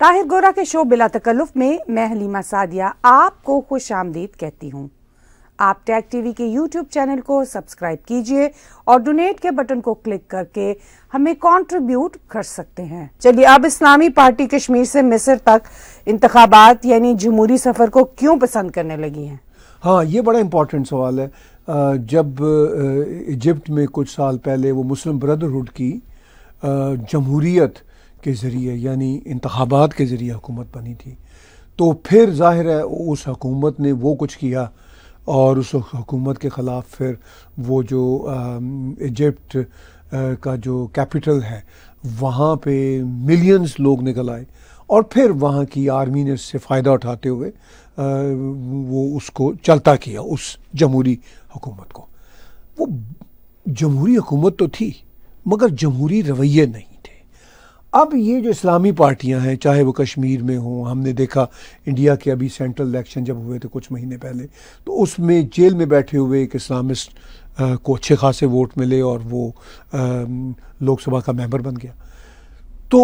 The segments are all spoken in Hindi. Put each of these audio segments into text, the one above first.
ताहिर गोरा के शो बिला तकल्लुफ में मैं हलीमा सादिया आपको खुश आमदीद कहती हूँ आप टैग टीवी के यूट्यूब चैनल को सब्सक्राइब कीजिए और डोनेट के बटन को क्लिक करके हमें कंट्रीब्यूट कर सकते हैं चलिए अब इस्लामी पार्टी कश्मीर से मिस्र तक इंतबात यानी जमहूरी सफर को क्यों पसंद करने लगी है हाँ ये बड़ा इम्पोर्टेंट सवाल है जब इजिप्ट में कुछ साल पहले वो मुस्लिम ब्रदरहुड की जमहूरियत के ज़रिए यानी इंतबात के ज़रिए हुकूमत बनी थी तो फिर ज़ाहिर है उस हकूमत ने वो कुछ किया और उस हकूमत के ख़िलाफ़ फिर वो जो इजिप्ट का जो कैपिटल है वहाँ पे मिलियंस लोग निकल आए और फिर वहाँ की आर्मी ने इससे फ़ायदा उठाते हुए वो उसको चलता किया उस जमहूरी हुकूमत को वो जमहूरी हुकूमत तो थी मगर जमहूरी रवैये नहीं अब ये जो इस्लामी पार्टियां हैं चाहे वो कश्मीर में हों हमने देखा इंडिया के अभी सेंट्रल इलेक्शन जब हुए थे कुछ महीने पहले तो उसमें जेल में बैठे हुए एक इस्लामिस्ट को अच्छे खासे वोट मिले और वो लोकसभा का मेंबर बन गया तो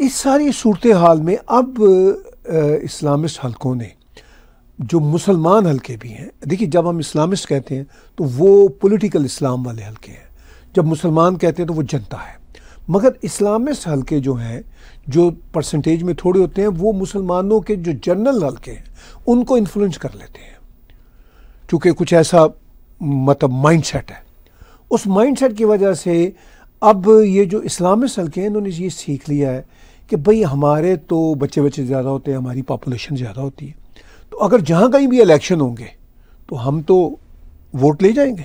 इस सारी सूरत हाल में अब इस्लामिस्ट हलकों ने जो मुसलमान हलके भी हैं देखिए जब हम इस्लामिस्ट कहते हैं तो वो पॉलिटिकल इस्लाम वाले हलके हैं जब मुसलमान कहते हैं तो वो जनता है मगर इस्लामिस्ट हल्के जो हैं जो परसेंटेज में थोड़े होते हैं वो मुसलमानों के जो जनरल हल्के हैं उनको इन्फ्लुएंस कर लेते हैं क्योंकि कुछ ऐसा मतलब माइंडसेट है उस माइंडसेट की वजह से अब ये जो इस्लामिस्ट हल्के हैं इन्होंने ये सीख लिया है कि भाई हमारे तो बच्चे बच्चे ज़्यादा होते हैं हमारी पॉपुलेशन ज़्यादा होती है तो अगर जहाँ कहीं भी इलेक्शन होंगे तो हम तो वोट ले जाएंगे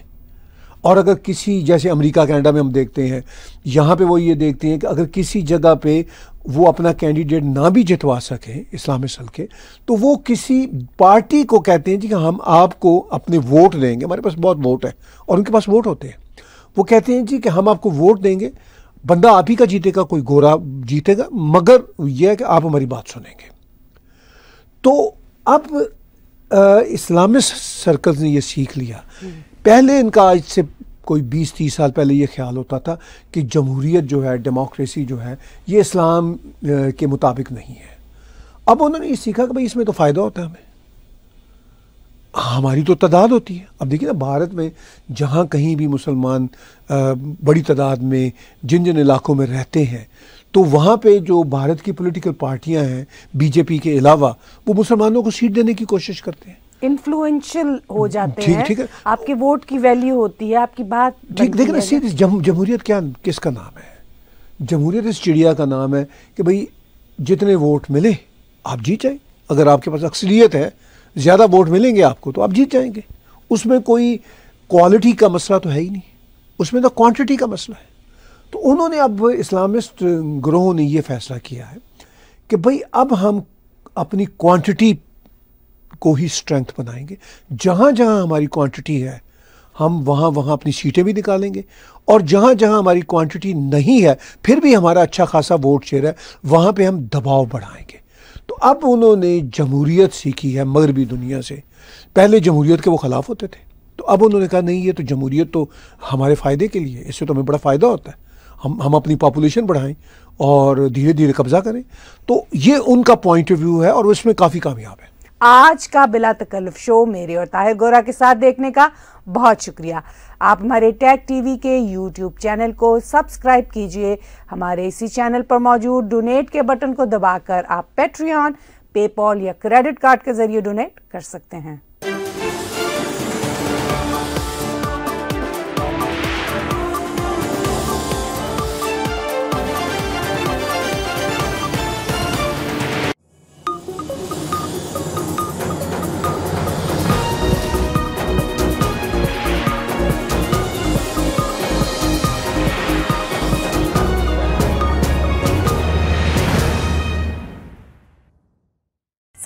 और अगर किसी जैसे अमेरिका कनाडा में हम देखते हैं यहाँ पे वो ये देखते हैं कि अगर किसी जगह पे वो अपना कैंडिडेट ना भी जितवा सकें इस्लामी सल के तो वो किसी पार्टी को कहते हैं जी कि हम आपको अपने वोट देंगे हमारे पास बहुत वोट है और उनके पास वोट होते हैं वो कहते हैं जी कि हम आपको वोट देंगे बंदा आप ही का जीतेगा कोई गोरा जीतेगा मगर यह है कि आप हमारी बात सुनेंगे तो अब इस्लामिक सर्कल्स ने ये सीख लिया हम्म। पहले इनका आज से कोई बीस तीस साल पहले ये ख्याल होता था कि जमहूरीत जो है डेमोक्रेसी जो है ये इस्लाम के मुताबिक नहीं है अब उन्होंने ये सीखा कि भाई इसमें तो फ़ायदा होता है हमें हमारी तो तादाद होती है अब देखिए ना भारत में जहाँ कहीं भी मुसलमान बड़ी तादाद में जिन जिन इलाकों में रहते हैं तो वहाँ पे जो भारत की पॉलिटिकल पार्टियाँ हैं बीजेपी के अलावा वो मुसलमानों को सीट देने की कोशिश करते हैं इन्फ्लुएंशियल हो जाते ठीक, हैं ठीक है आपके वोट की वैल्यू होती है आपकी बात ठीक देखिए ना सीधी जमहूरियत क्या किसका नाम है जमहूरियत इस चिड़िया का नाम है कि भाई जितने वोट मिले आप जीत जाए अगर आपके पास अक्सरियत है ज़्यादा वोट मिलेंगे आपको तो आप जीत जाएंगे उसमें कोई क्वालिटी का मसला तो है ही नहीं उसमें तो क्वांटिटी का मसला है तो उन्होंने अब इस्लामिस्ट ग्रोहों ने ये फैसला किया है कि भाई अब हम अपनी क्वांटिटी को ही स्ट्रेंथ बनाएंगे जहाँ जहाँ हमारी क्वांटिटी है हम वहाँ वहाँ अपनी सीटें भी निकालेंगे और जहाँ जहाँ हमारी क्वांटिटी नहीं है फिर भी हमारा अच्छा खासा वोट शेयर है वहाँ पे हम दबाव बढ़ाएंगे तो अब उन्होंने जमहूरीत सीखी है मगरबी दुनिया से पहले जमहूरीत के वो खिलाफ होते थे तो अब उन्होंने कहा नहीं ये तो जमहूरीत तो हमारे फ़ायदे के लिए इससे तो हमें बड़ा फ़ायदा होता है हम हम अपनी पॉपुलेशन बढ़ाएं और धीरे धीरे कब्ज़ा करें तो ये उनका पॉइंट ऑफ व्यू है और उसमें काफ़ी कामयाब है आज का बिला तकल्फ शो मेरे और ताहिर गोरा के साथ देखने का बहुत शुक्रिया आप हमारे टैग टीवी के यूट्यूब चैनल को सब्सक्राइब कीजिए हमारे इसी चैनल पर मौजूद डोनेट के बटन को दबाकर आप पेट्रियन पेपॉल या क्रेडिट कार्ड के जरिए डोनेट कर सकते हैं